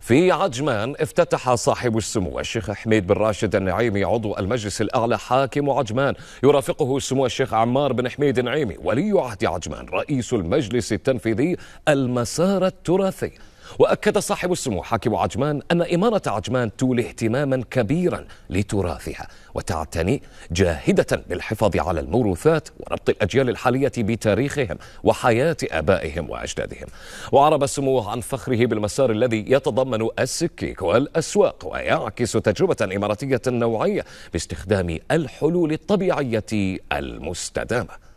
في عجمان افتتح صاحب السمو الشيخ حميد بن راشد النعيمي عضو المجلس الأعلى حاكم عجمان يرافقه سمو الشيخ عمار بن حميد النعيمي ولي عهد عجمان رئيس المجلس التنفيذي المسار التراثي وأكد صاحب السمو حاكم عجمان أن إمارة عجمان تولي اهتماما كبيرا لتراثها وتعتني جاهدة بالحفاظ على الموروثات وربط الأجيال الحالية بتاريخهم وحياة آبائهم وأجدادهم وعرب السمو عن فخره بالمسار الذي يتضمن السكيك والأسواق ويعكس تجربة إماراتية نوعية باستخدام الحلول الطبيعية المستدامة